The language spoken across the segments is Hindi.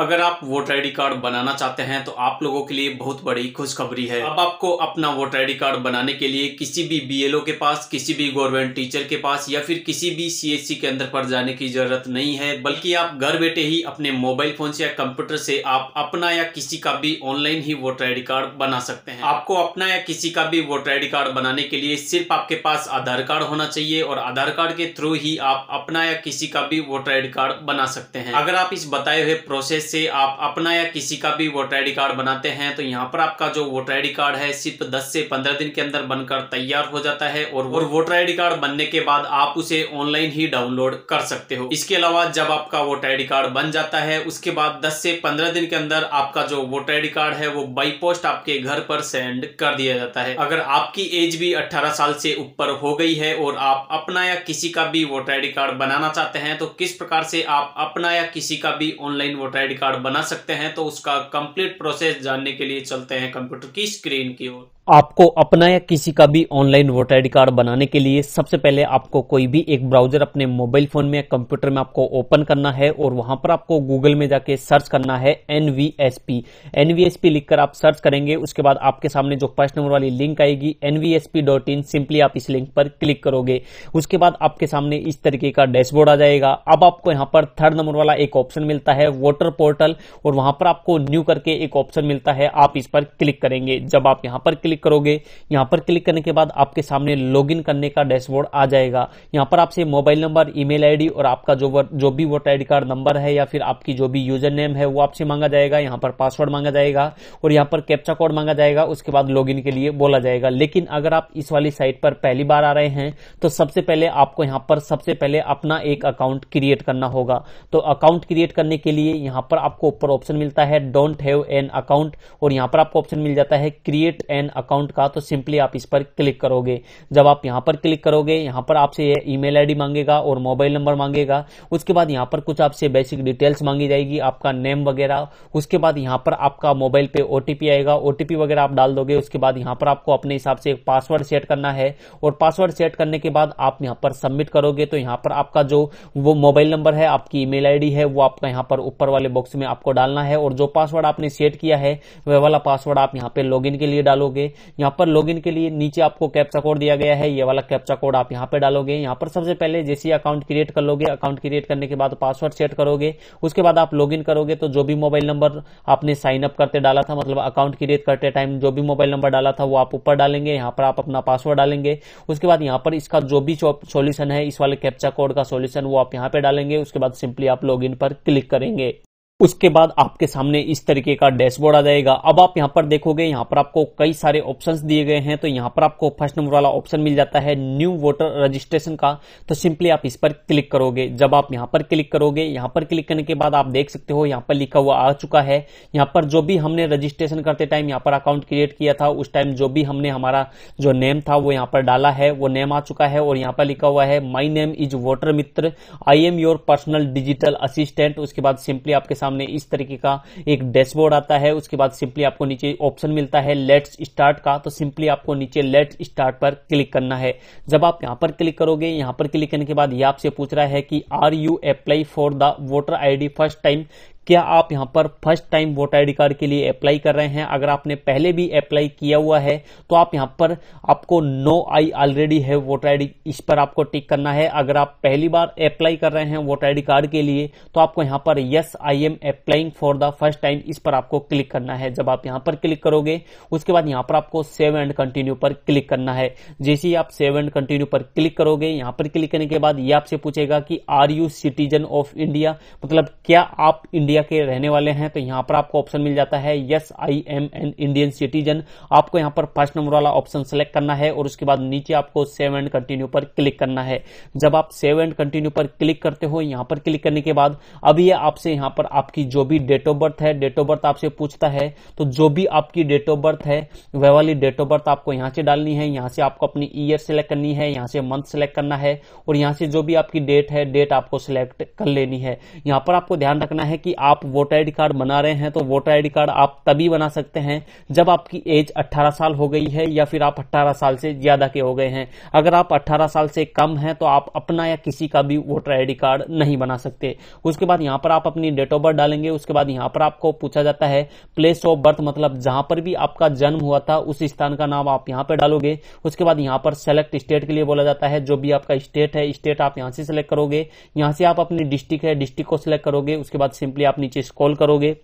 अगर आप वोटर आईडी कार्ड बनाना चाहते हैं तो आप लोगों के लिए बहुत बड़ी खुशखबरी है अब आपको अपना वोटर आईडी कार्ड बनाने के लिए किसी भी बीएलओ के पास किसी भी गवर्नमेंट टीचर के पास या फिर किसी भी सीएससी के अंदर पर जाने की जरूरत नहीं है बल्कि आप घर बैठे ही अपने मोबाइल फोन से या कंप्यूटर से आप अपना या किसी का भी ऑनलाइन ही वोटर आईडी कार्ड बना सकते हैं आपको अपना या किसी का भी वोटर आईडी कार्ड बनाने के लिए सिर्फ आपके पास आधार कार्ड होना चाहिए और आधार कार्ड के थ्रू ही आप अपना या किसी का भी वोटर आईडी कार्ड बना सकते हैं अगर आप इस बताए हुए प्रोसेस से आप अपना या किसी का भी वोटर आई कार्ड बनाते हैं तो यहाँ पर आपका जो वोटर आई कार्ड है सिर्फ 10 से 15 दिन के अंदर बनकर तैयार हो जाता है और और वोटर आई कार्ड बनने के बाद आप उसे ऑनलाइन ही डाउनलोड कर सकते हो इसके अलावा जब आपका वोटर आई कार्ड बन जाता है उसके बाद दस से पंद्रह दिन के अंदर आपका जो वोटर आई कार्ड है वो बाई पोस्ट आपके घर पर सेंड कर दिया जाता है अगर आपकी एज भी अट्ठारह साल से ऊपर हो गई है और आप अपना या किसी का भी वोटर आई कार्ड बनाना चाहते हैं तो किस प्रकार से आप अपना या किसी का भी ऑनलाइन वोटर आई कार्ड बना सकते हैं तो उसका कंप्लीट प्रोसेस जानने के लिए चलते हैं कंप्यूटर की स्क्रीन की ओर आपको अपना या किसी का भी ऑनलाइन वोटर आई कार्ड बनाने के लिए सबसे पहले आपको कोई भी एक ब्राउजर अपने मोबाइल फोन में या कंप्यूटर में आपको ओपन करना है और वहां पर आपको गूगल में जाके सर्च करना है एनवीएसपी एनवीएसपी लिखकर आप सर्च करेंगे उसके बाद आपके सामने जो फर्स्ट नंबर वाली लिंक आएगी एनवीएसपी डॉट इन सिंपली आप इस लिंक पर क्लिक करोगे उसके बाद आपके सामने इस तरीके का डैशबोर्ड आ जाएगा अब आपको यहां पर थर्ड नंबर वाला एक ऑप्शन मिलता है वोटर पोर्टल और वहां पर आपको न्यू करके एक ऑप्शन मिलता है आप इस पर क्लिक करेंगे जब आप यहाँ पर क्लिक क्लिक करोगे यहां पर क्लिक करने के बाद आपके सामने लॉगिन करने का डैशबोर्ड आ जाएगा यहां पर आपसे मोबाइल नंबर ईमेल आईडी और आपका जो जो भी वोट आई कार्ड नंबर है या फिर आपकी जो भी यूजर नेम है वो आपसे मांगा जाएगा यहां पर पासवर्ड मांगा जाएगा और यहां पर कैप्चा कोड मांगा जाएगा उसके बाद लॉग के लिए बोला जाएगा लेकिन अगर आप इस वाली साइट पर पहली बार आ रहे हैं तो सबसे पहले आपको यहां पर सबसे पहले अपना एक अकाउंट क्रिएट करना होगा तो अकाउंट क्रिएट करने के लिए यहां पर आपको ऊपर ऑप्शन मिलता है डोंट हैव एन अकाउंट और यहां पर आपको ऑप्शन मिल जाता है क्रिएट एन अकाउंट अकाउंट का तो सिंपली आप इस पर क्लिक करोगे जब आप यहाँ पर क्लिक करोगे यहाँ पर आपसे ये ईमेल आईडी मांगेगा और मोबाइल नंबर मांगेगा उसके बाद यहाँ पर कुछ आपसे बेसिक डिटेल्स मांगी जाएगी आपका नेम वगैरह उसके बाद यहाँ पर आपका मोबाइल पे ओटीपी आएगा ओटीपी वगैरह आप डाल दोगे उसके बाद यहाँ पर आपको अपने हिसाब से एक पासवर्ड सेट करना है और पासवर्ड सेट करने के बाद आप यहाँ पर सबमिट करोगे तो यहाँ पर आपका जो वो मोबाइल नंबर है आपकी ईमेल आईडी है वो आपका यहाँ पर ऊपर वाले बॉक्स में आपको डालना है और जो पासवर्ड आपने सेट किया है वह वाला पासवर्ड आप यहाँ पे लॉगिन के लिए डालोगे करेंगे यहाँ पर लॉग के लिए नीचे आपको कैप्चा कोड दिया गया है ये वाला कैप्चा कोड आप यहाँ पे डालोगे यहाँ पर सबसे पहले जैसे अकाउंट क्रिएट कर लोगे अकाउंट क्रिएट करने के बाद पासवर्ड सेट करोगे उसके बाद आप लॉग करोगे तो जो भी मोबाइल नंबर आपने साइन अप करते डाला था मतलब अकाउंट क्रिएट करते टाइम जो भी मोबाइल नंबर डाला था वो आप ऊपर डालेंगे यहाँ पर आप अपना पासवर्ड डालेंगे उसके बाद यहाँ पर इसका जो भी सोल्यूशन है इस वाले कैप्चा कोड का सोल्यूशन वो आप यहाँ पे डालेंगे उसके बाद सिंपली आप लॉग पर क्लिक करेंगे उसके बाद आपके सामने इस तरीके का डैशबोर्ड आ जाएगा अब आप यहां पर देखोगे यहां पर आपको कई सारे ऑप्शंस दिए गए हैं तो यहां पर आपको फर्स्ट नंबर वाला ऑप्शन मिल जाता है न्यू वोटर रजिस्ट्रेशन का तो सिंपली आप इस पर क्लिक करोगे जब आप यहां पर क्लिक करोगे यहां पर क्लिक करने के बाद आप देख सकते हो यहां पर लिखा हुआ आ चुका है यहां पर जो भी हमने रजिस्ट्रेशन करते टाइम यहाँ पर अकाउंट क्रिएट किया था उस टाइम जो भी हमने हमारा जो नेम था वो यहाँ पर डाला है वो नेम आ चुका है और यहाँ पर लिखा हुआ है my name is voter Mitra I am your personal digital assistant उसके बाद सिंपली आपके सामने सामने इस तरीके का एक डैशबोर्ड आता है उसके बाद सिंपली आपको नीचे ऑप्शन मिलता है लेट्स स्टार्ट का तो सिंपली आपको नीचे लेट्स स्टार्ट पर क्लिक करना है जब आप यहां पर क्लिक करोगे यहां पर क्लिक करने के बाद ये आपसे पूछ रहा है कि are you apply for the voter ID first time क्या आप यहां पर first time voter ID card के लिए अप्लाई कर रहे हैं अगर आपने पहले भी अप्लाई किया हुआ है तो आप यहां पर आपको नो आई ऑलरेडी है वोटर आईडी इस पर आपको टिक करना है अगर आप पहली बार अप्लाई कर रहे हैं वोटर आईडी कार्ड के लिए तो आपको यहां पर yes I am applying for the first time इस पर आपको क्लिक करना है जब आप यहां पर क्लिक करोगे उसके बाद यहां पर आपको सेव एंड कंटिन्यू पर क्लिक करना है जैसे ही आप सेव एंड कंटिन्यू पर क्लिक करोगे यहां पर क्लिक करने के बाद ये आपसे पूछेगा कि are you citizen of India मतलब क्या आप इंडिया इंडिया के रहने वाले हैं तो यहां पर आपको ऑप्शन मिल जाता है yes I am an Indian citizen आपको यहां पर फर्स्ट नंबर वाला ऑप्शन सेलेक्ट करना है और उसके बाद नीचे आपको सेव एंड कंटिन्यू पर क्लिक करना है जब आप सेव एंड कंटिन्यू पर क्लिक करते हो यहां पर क्लिक करने के बाद अब ये आपसे यहां पर आपकी जो भी डेट ऑफ बर्थ है डेट ऑफ बर्थ आपसे पूछता है तो जो भी आपकी डेट ऑफ बर्थ है वह वाली डेट ऑफ बर्थ आपको यहां से डालनी है यहां से आपको अपनी ईयर सेलेक्ट करनी है यहां से मंथ सेलेक्ट करना है और यहां से जो भी आपकी डेट है डेट आपको सिलेक्ट कर लेनी है यहां पर आपको ध्यान रखना है कि आप वोटर आईडी कार्ड बना रहे हैं तो वोटर आईडी कार्ड आप तभी बना सकते हैं जब आपकी एज 18 साल हो गई है या फिर आप 18 साल से ज्यादा के हो गए हैं अगर आप 18 साल से कम हैं तो आप अपना या किसी का भी वोटर आईडी कार्ड नहीं बना सकते उसके बाद यहां पर आप अपनी डेट ऑफ बर्थ डालेंगे उसके बाद यहां पर आपको पूछा जाता है प्लेस ऑफ बर्थ मतलब जहां पर भी आपका जन्म हुआ था उस स्थान का नाम आप यहां पर डालोगे उसके बाद यहां पर सेलेक्ट स्टेट के लिए बोला जाता है जो भी आपका स्टेट है स्टेट आप यहां से सिलेक्ट करोगे यहां से आप अपनी डिस्ट्रिक्ट है डिस्ट्रिक्ट को सिलेक्ट करोगे उसके बाद सिंपली आप नीचे स्कॉल करोगे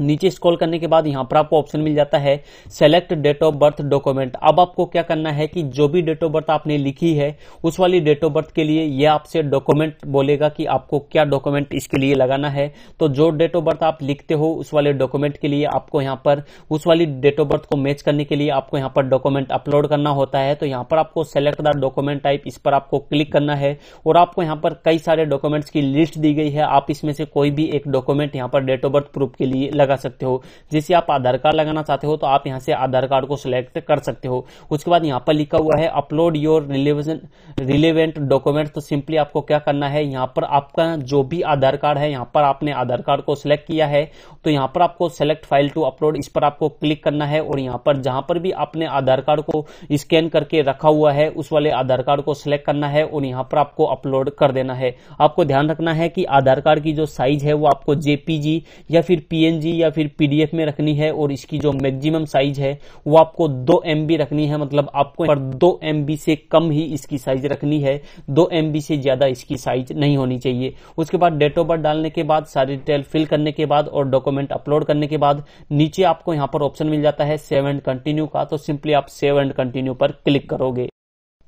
नीचे स्क्रॉल करने के बाद यहां पर आपको ऑप्शन मिल जाता है select date of birth document अब आपको क्या करना है कि जो भी डेट ऑफ बर्थ आपने लिखी है उस वाली डेट ऑफ बर्थ के लिए यह आपसे डॉक्यूमेंट बोलेगा कि आपको क्या डॉक्यूमेंट इसके लिए लगाना है तो जो डेट ऑफ बर्थ आप लिखते हो उस वाले डॉक्यूमेंट के लिए आपको यहां पर उस वाली डेट ऑफ बर्थ को मैच करने के लिए आपको यहां पर डॉक्यूमेंट अपलोड करना होता है तो यहां पर आपको सेलेक्ट द डॉक्यूमेंट टाइप इस पर आपको क्लिक करना है और आपको यहां पर कई सारे डॉक्यूमेंट्स की लिस्ट दी गई है आप इसमें से कोई भी एक डॉक्यूमेंट यहां पर डेट ऑफ बर्थ प्रूफ के लिए लगा सकते हो जैसे आप आधार कार्ड लगाना चाहते हो तो आप यहाँ से आधार कार्ड को सिलेक्ट कर सकते हो उसके बाद यहाँ पर लिखा हुआ है upload your relevant relevant document तो सिंपली आपको क्या करना है यहाँ पर आपका जो भी आधार कार्ड है यहाँ पर आपने आधार कार्ड को सिलेक्ट किया है तो यहाँ पर आपको सेलेक्ट फाइल टू अपलोड इस पर आपको क्लिक करना है और यहाँ पर जहां पर भी आपने आधार कार्ड को स्कैन करके रखा हुआ है उस वाले आधार कार्ड को सिलेक्ट करना है और यहाँ पर आपको अपलोड कर देना है आपको ध्यान रखना है कि आधार कार्ड की जो साइज है वो आपको जेपीजी या फिर पीएनजी या फिर पीडीएफ में रखनी है और इसकी जो मैक्सिमम साइज है वो आपको दो एम रखनी है मतलब आपको पर दो एम से कम ही इसकी साइज रखनी है दो एम से ज्यादा इसकी साइज नहीं होनी चाहिए उसके बाद डेट ऑफ बर्थ डालने के बाद सारी डिटेल फिल करने के बाद और डॉक्यूमेंट अपलोड करने के बाद नीचे आपको यहां पर ऑप्शन मिल जाता है सेव एंड कंटिन्यू का तो सिंपली आप सेव एंड कंटिन्यू पर क्लिक करोगे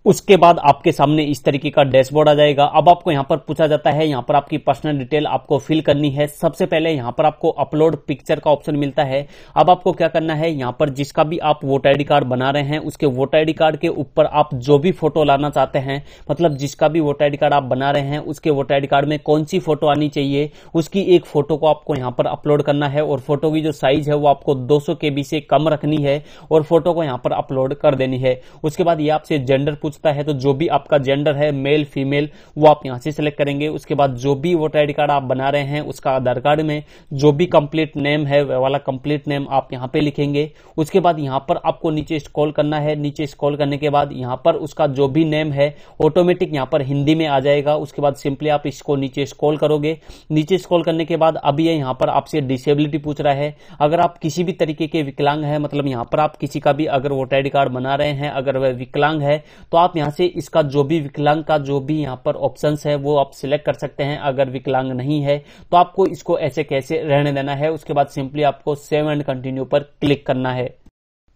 उसके बाद आपके सामने इस तरीके का डैशबोर्ड आ जाएगा अब आपको यहाँ पर पूछा जाता है यहाँ पर आपकी पर्सनल डिटेल आपको फिल करनी है सबसे पहले यहाँ पर आपको अपलोड पिक्चर का ऑप्शन मिलता है अब आपको क्या करना है यहाँ पर जिसका भी आप वोट आईडी कार्ड बना रहे हैं उसके वोट आईडी कार्ड के ऊपर आप जो भी फोटो लाना चाहते हैं मतलब जिसका भी वोट आईडी कार्ड आप बना रहे हैं उसके वोट आईडी कार्ड में कौन सी फोटो आनी चाहिए उसकी एक फोटो को आपको यहाँ पर अपलोड करना है और फोटो की जो साइज है वो आपको दो सौ से कम रखनी है और फोटो को यहाँ पर अपलोड कर देनी है उसके बाद ये आपसे जेंडर पूछ पूछता है तो जो भी आपका जेंडर है मेल फीमेल वो आप यहां से सिलेक्ट करेंगे उसके बाद जो भी वोटर आई कार्ड आप बना रहे हैं उसका आधार कार्ड में जो भी कंप्लीट नेम है वह वाला कंप्लीट नेम आप यहां पे लिखेंगे उसके बाद यहां पर आपको नीचे स्कॉल करना है नीचे स्कॉल करने के बाद यहां पर उसका जो भी नेम है ऑटोमेटिक यहां पर हिंदी में आ जाएगा उसके बाद सिंपली आप इसको नीचे स्कॉल करोगे नीचे स्कॉल करने के बाद अब ये यहाँ पर आपसे डिसेबिलिटी पूछ रहा है अगर आप किसी भी तरीके के विकलांग है मतलब यहां पर आप किसी का भी अगर वोटर आई कार्ड बना रहे हैं अगर वह विकलांग है तो तो आप यहाँ से इसका जो भी विकलांग का जो भी यहाँ पर ऑप्शन है वो आप सिलेक्ट कर सकते हैं अगर विकलांग नहीं है तो आपको इसको ऐसे कैसे रहने देना है उसके बाद सिंपली आपको सेव एंड कंटिन्यू पर क्लिक करना है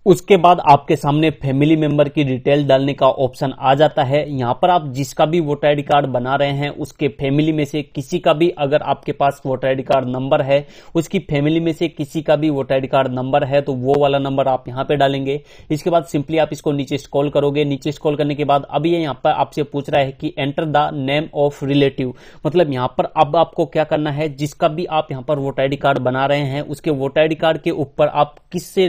उसके बाद आपके सामने फैमिली मेंबर की डिटेल डालने का ऑप्शन आ जाता है यहाँ पर आप जिसका भी वोटर आईडी कार्ड बना रहे हैं उसके फैमिली में से किसी का भी अगर आपके पास वोटर आईडी कार्ड नंबर है उसकी फैमिली में से किसी का भी वोटर आईडी कार्ड नंबर है तो वो वाला नंबर आप यहाँ पे डालेंगे इसके बाद सिंपली आप इसको नीचे स्कॉल करोगे नीचे स्कॉल करने के बाद अब ये यहाँ पर आपसे पूछ रहा है कि enter the name of relative मतलब यहाँ पर अब आपको क्या करना है जिसका भी आप यहाँ पर वोटर आईडी कार्ड बना रहे हैं उसके वोटर आईडी कार्ड के ऊपर आप किससे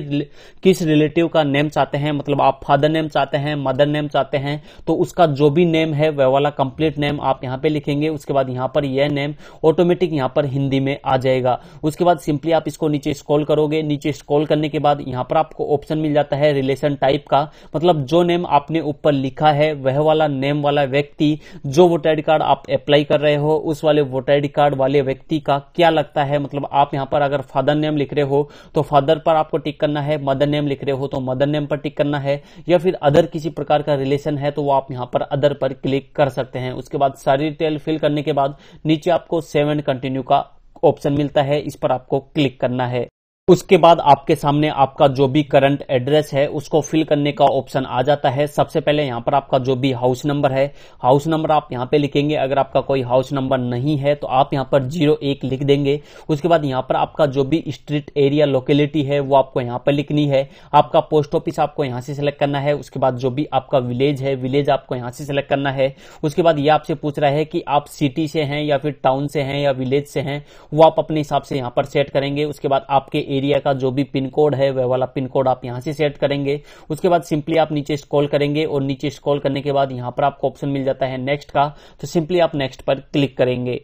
किस रिलेटिव रिलेटिव का नेम चाहते हैं मतलब आप फादर नेम चाहते हैं मदर नेम चाहते हैं तो उसका जो भी नेम है वह वाला कंप्लीट नेम आप यहाँ पे लिखेंगे उसके बाद यहाँ पर यह नेम ऑटोमेटिक यहाँ पर हिंदी में आ जाएगा उसके बाद सिंपली आप इसको नीचे स्कॉल करोगे नीचे स्कॉल करने के बाद यहाँ पर आपको ऑप्शन मिल जाता है रिलेशन टाइप का मतलब जो नेम आपने ऊपर लिखा है वह वाला नेम वाला व्यक्ति जो वोटर आईडी कार्ड आप अप्लाई कर रहे हो उस वाले वोटर आईडी कार्ड वाले व्यक्ति का क्या लगता है मतलब आप यहाँ पर अगर फादर नेम लिख रहे हो तो फादर पर आपको टिक करना है मदर नेम लिख रहे रहे हो तो मदर नेम पर टिक करना है या फिर अदर किसी प्रकार का रिलेशन है तो वो आप यहाँ पर अदर पर क्लिक कर सकते हैं उसके बाद सारी डिटेल फिल करने के बाद नीचे आपको सेवन कंटिन्यू का ऑप्शन मिलता है इस पर आपको क्लिक करना है उसके बाद आपके सामने आपका जो भी करंट एड्रेस है उसको फिल करने का ऑप्शन आ जाता है सबसे पहले यहाँ पर आपका जो भी हाउस नंबर है हाउस नंबर आप यहाँ पे लिखेंगे अगर आपका कोई हाउस नंबर नहीं है तो आप यहाँ पर जीरो एक लिख देंगे उसके बाद यहाँ पर आपका जो भी स्ट्रीट एरिया लोकेलिटी है वो आपको यहाँ पर लिखनी है आपका पोस्ट ऑफिस आपको यहाँ से सिलेक्ट करना है उसके बाद जो भी आपका विलेज है विलेज आपको यहाँ से सिलेक्ट करना है उसके बाद ये आपसे पूछ रहा है कि आप सिटी से हैं या फिर टाउन से हैं या विलेज से हैं वो आप अपने हिसाब से यहाँ पर सेट करेंगे उसके बाद आपके एरिया का जो भी पिन कोड है वह वाला पिन कोड आप यहाँ से सेट करेंगे उसके बाद सिंपली आप नीचे स्क्रॉल करेंगे और नीचे स्क्रॉल करने के बाद यहाँ पर आपको ऑप्शन मिल जाता है नेक्स्ट का तो सिंपली आप नेक्स्ट पर क्लिक करेंगे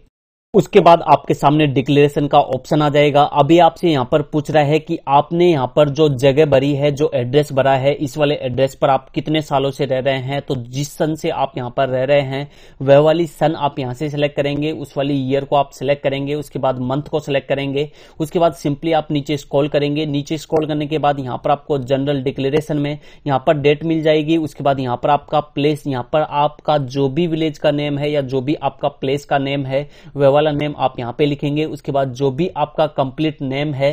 उसके बाद आपके सामने डिक्लेरेशन का ऑप्शन आ जाएगा अभी आपसे यहाँ पर पूछ रहा है कि आपने यहाँ पर जो जगह भरी है जो एड्रेस भरा है इस वाले एड्रेस पर आप कितने सालों से रह रहे हैं तो जिस सन से आप यहाँ पर रह रहे हैं वह वाली सन आप यहाँ से सिलेक्ट करेंगे उस वाली ईयर को आप सिलेक्ट करेंगे उसके बाद मंथ को सिलेक्ट करेंगे उसके बाद सिंपली आप नीचे स्कॉल करेंगे नीचे स्कॉल करने के बाद यहाँ पर आपको जनरल डिक्लेरेशन में यहाँ पर डेट मिल जाएगी उसके बाद यहाँ पर आपका प्लेस यहाँ पर आपका जो भी विलेज का नेम है या जो भी आपका प्लेस का नेम है वह वाला वाला नेम आप यहां पे लिखेंगे उसके बाद जो भी आपका कंप्लीट नेम है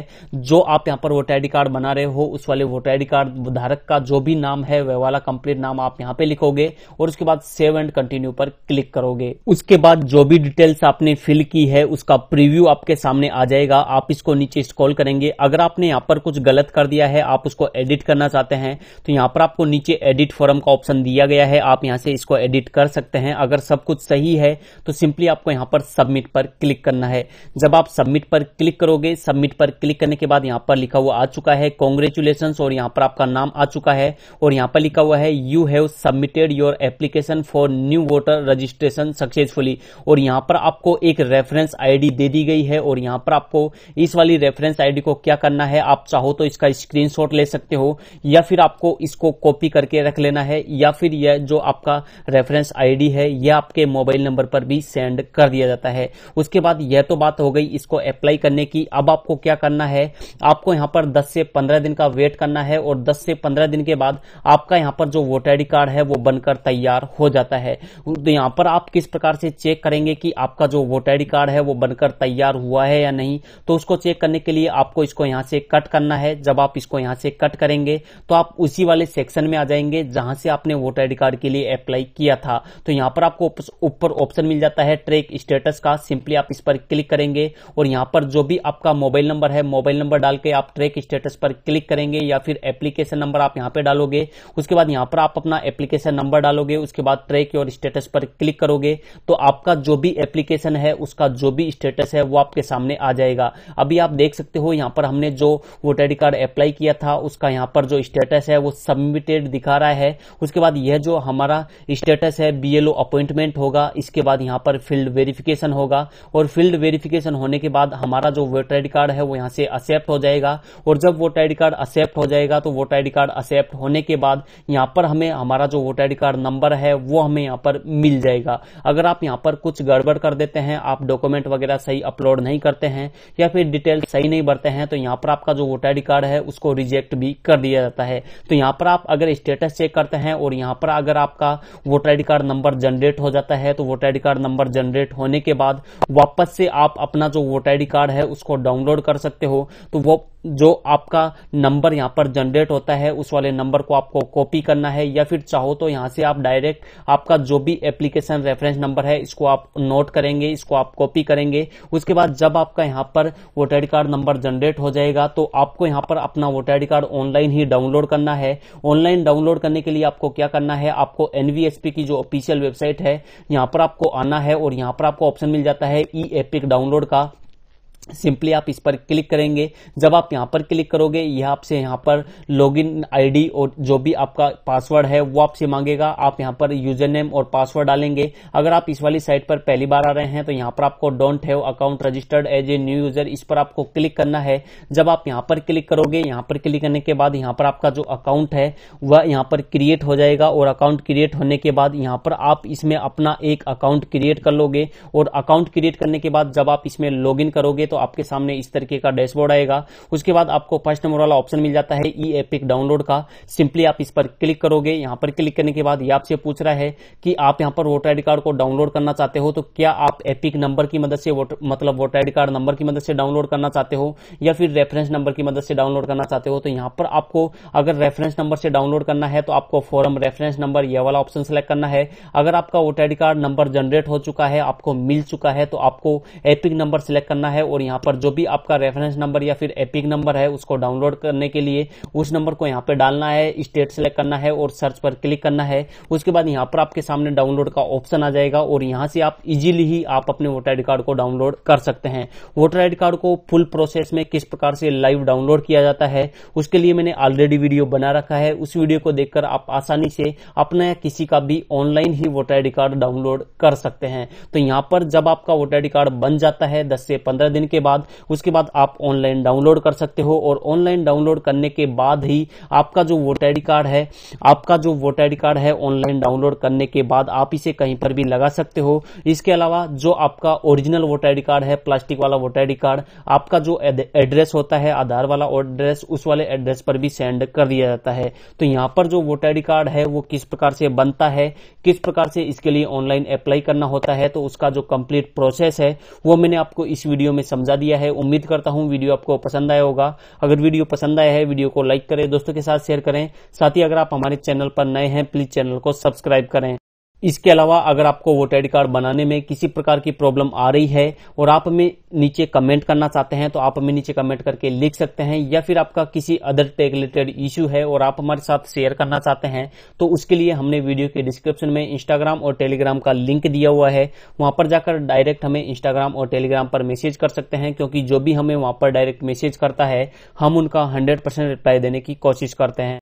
जो आप यहां पर वोटर आईडी कार्ड बना रहे हो उस वाले वोटर आईडी कार्ड धारक का जो भी नाम है वह वाला कंप्लीट नाम आप यहां पे लिखोगे और उसके बाद सेव एंड कंटिन्यू पर क्लिक करोगे उसके बाद जो भी डिटेल्स आपने फिल की है उसका प्रीव्यू आपके सामने आ जाएगा आप इसको नीचे स्क्रॉल करेंगे अगर आपने यहां पर कुछ गलत कर दिया है आप उसको एडिट करना चाहते हैं तो यहां पर आपको नीचे एडिट फॉरम का ऑप्शन दिया गया है आप यहां से इसको एडिट कर सकते हैं अगर सब कुछ सही है तो सिंपली आपको यहां पर सबमिट पर पर क्लिक करना है जब आप सबमिट पर क्लिक करोगे सबमिट पर क्लिक करने के बाद यहां पर लिखा हुआ आ चुका है कॉन्ग्रेचुलेशन और यहां पर आपका नाम आ चुका है और यहां पर लिखा हुआ है you have submitted your application for new voter registration successfully और यहां पर आपको एक रेफरेंस आईडी दे दी गई है और यहां पर आपको इस वाली रेफरेंस आईडी को क्या करना है आप चाहो तो इसका स्क्रीनशॉट ले सकते हो या फिर आपको इसको कॉपी करके रख लेना है या फिर यह जो आपका रेफरेंस आईडी है यह आपके मोबाइल नंबर पर भी सेंड कर दिया जाता है उसके बाद यह तो बात हो गई इसको अप्लाई करने की अब आपको क्या करना है आपको यहाँ पर 10 से 15 दिन का वेट करना है और 10 से 15 दिन के बाद आपका यहां पर जो वोटर आई कार्ड है वो बनकर तैयार हो जाता है तो यहां पर आप किस प्रकार से चेक करेंगे कि आपका जो वोटर आईडी कार्ड है वो बनकर तैयार हुआ है या नहीं तो उसको चेक करने के लिए आपको इसको यहाँ से कट करना है जब आप इसको यहाँ से कट करेंगे तो आप उसी वाले सेक्शन में आ जाएंगे जहां से आपने वोटर आई कार्ड के लिए अप्लाई किया था तो यहाँ पर आपको ऊपर ऑप्शन मिल जाता है ट्रैक स्टेटस का सिंपली आप इस पर क्लिक करेंगे और यहां पर जो भी आपका मोबाइल नंबर है मोबाइल नंबर डाल के आप ट्रैक स्टेटस पर क्लिक करेंगे या फिर एप्लीकेशन नंबर आप यहां पर डालोगे उसके बाद यहां पर आप अपना एप्लीकेशन नंबर डालोगे उसके बाद ट्रैक और स्टेटस पर क्लिक करोगे तो आपका जो भी एप्लीकेशन है उसका जो भी स्टेटस है वो आपके सामने आ जाएगा अभी आप देख सकते हो यहां पर हमने जो वोटर आई कार्ड अप्लाई किया था उसका यहां पर जो स्टेटस है वो सबमिटेड दिखा रहा है उसके बाद यह जो हमारा स्टेटस है बीएलओ अपॉइंटमेंट होगा इसके बाद यहां पर फील्ड वेरिफिकेशन होगा होगा और फील्ड वेरिफिकेशन होने के बाद हमारा जो वोटर आई कार्ड है वो यहाँ से एक्सेप्ट हो जाएगा और जब वोटर आई कार्ड एक्सेप्ट हो जाएगा तो वोटर आई कार्ड एक्सेप्ट होने के बाद यहाँ पर हमें हमारा जो वोटर आई कार्ड नंबर है वो हमें यहाँ पर मिल जाएगा अगर आप यहाँ पर कुछ गड़बड़ कर देते हैं आप डॉक्यूमेंट वगैरह सही अपलोड नहीं करते हैं या फिर डिटेल सही नहीं भरते हैं तो यहाँ पर आपका जो वोटर आई कार्ड है उसको रिजेक्ट भी कर दिया जाता है तो यहाँ पर आप अगर स्टेटस चेक करते हैं और यहाँ पर अगर आपका voter I card number generate हो जाता है तो voter I card number generate होने के बाद वापस से आप अपना जो वोट आई कार्ड है उसको डाउनलोड कर सकते हो तो वो जो आपका नंबर यहाँ पर जनरेट होता है उस वाले नंबर को आपको कॉपी करना है या फिर चाहो तो यहाँ से आप डायरेक्ट आपका जो भी एप्लीकेशन रेफरेंस नंबर है इसको आप नोट करेंगे इसको आप कॉपी करेंगे उसके बाद जब आपका यहाँ पर voter I card number generate हो जाएगा तो आपको यहाँ पर अपना वोटर आई कार्ड ऑनलाइन ही डाउनलोड करना है ऑनलाइन डाउनलोड करने के लिए आपको क्या करना है आपको एनवीएसपी की जो ऑफिशियल वेबसाइट है यहाँ पर आपको आना है और यहाँ पर आपको ऑप्शन मिल जाता है ई एपिक डाउनलोड का सिंपली आप इस पर क्लिक करेंगे जब आप यहाँ पर क्लिक करोगे यह आपसे यहाँ पर लॉगिन आईडी और जो भी आपका पासवर्ड है वो आपसे मांगेगा आप यहाँ पर यूजर नेम और पासवर्ड डालेंगे अगर आप इस वाली साइट पर पहली बार आ रहे हैं तो यहाँ पर आपको don't have account registered as a new user इस पर आपको क्लिक करना है जब आप यहाँ पर क्लिक करोगे यहाँ पर क्लिक करने के बाद यहाँ पर आपका जो अकाउंट है वह यहाँ पर क्रिएट हो जाएगा और अकाउंट क्रिएट होने के बाद यहाँ पर आप इसमें अपना एक अकाउंट क्रिएट कर लोगे और अकाउंट क्रिएट करने के बाद जब आप इसमें लॉग करोगे तो तो आपके सामने इस तरीके का डैशबोर्ड आएगा उसके बाद आपको फर्स्ट नंबर वाला ऑप्शन मिल जाता है ई एपिक डाउनलोड का सिंपली आप इस पर क्लिक करोगे यहाँ पर क्लिक करने के बाद ये आपसे पूछ रहा है कि आप यहाँ पर वोटर आईडी कार्ड को डाउनलोड करना चाहते हो तो क्या आप एपिक नंबर की मदद से मतलब वोटर आईडी कार्ड नंबर की मदद से डाउनलोड करना चाहते हो या फिर रेफरेंस नंबर की मदद से डाउनलोड करना चाहते हो तो यहाँ पर आपको अगर रेफरेंस नंबर से डाउनलोड करना है तो आपको फॉरम रेफरेंस नंबर यह वाला ऑप्शन सेलेक्ट करना है अगर आपका voter ID card number generate हो चुका है आपको मिल चुका है तो आपको एपिक नंबर सेलेक्ट करना है और यहाँ पर जो भी आपका रेफरेंस नंबर या फिर एपिक नंबर है उसको डाउनलोड करने के लिए उस नंबर को यहाँ पर डालना है स्टेट सेलेक्ट करना है और सर्च पर क्लिक करना है उसके बाद यहाँ पर आपके सामने डाउनलोड का ऑप्शन आ जाएगा और यहाँ से आप इजीली ही आप अपने वोटर आई कार्ड को डाउनलोड कर सकते हैं वोटर आई कार्ड को फुल प्रोसेस में किस प्रकार से लाइव डाउनलोड किया जाता है उसके लिए मैंने ऑलरेडी वीडियो बना रखा है उस वीडियो को देखकर आप आसानी से अपना किसी का भी ऑनलाइन ही वोटर आई कार्ड डाउनलोड कर सकते हैं तो यहाँ पर जब आपका वोटर आई कार्ड बन जाता है दस से पंद्रह दिन के बाद उसके बाद आप ऑनलाइन डाउनलोड कर सकते हो और ऑनलाइन डाउनलोड करने के बाद ही आपका जो वोटर आई कार्ड है आपका जो वोटर आई कार्ड है ऑनलाइन डाउनलोड करने के बाद आप इसे कहीं पर भी लगा सकते हो इसके अलावा जो आपका ओरिजिनल वोटर आई कार्ड है प्लास्टिक वाला वोटर आई कार्ड आपका जो एड्रेस होता है आधार वाला एड्रेस उस वाले एड्रेस पर भी सेंड कर दिया जाता है तो यहाँ पर जो वोटर आई कार्ड है वो किस प्रकार से बनता है किस प्रकार से इसके लिए ऑनलाइन अप्लाई करना होता है तो उसका जो कंप्लीट प्रोसेस है वो मैंने आपको इस वीडियो में समझा समझा दिया है उम्मीद करता हूँ वीडियो आपको पसंद आया होगा अगर वीडियो पसंद आया है वीडियो को लाइक करें दोस्तों के साथ शेयर करें साथ ही अगर आप हमारे चैनल पर नए हैं प्लीज चैनल को सब्सक्राइब करें इसके अलावा अगर आपको वोट आई कार्ड बनाने में किसी प्रकार की प्रॉब्लम आ रही है और आप हमें नीचे कमेंट करना चाहते हैं तो आप हमें नीचे कमेंट करके लिख सकते हैं या फिर आपका किसी अदर टेक रिलेटेड इश्यू है और आप हमारे साथ शेयर करना चाहते हैं तो उसके लिए हमने वीडियो के डिस्क्रिप्शन में इंस्टाग्राम और टेलीग्राम का लिंक दिया हुआ है वहां पर जाकर डायरेक्ट हमें इंस्टाग्राम और टेलीग्राम पर मैसेज कर सकते हैं क्योंकि जो भी हमें वहां पर डायरेक्ट मैसेज करता है हम उनका हंड्रेड रिप्लाई देने की कोशिश करते हैं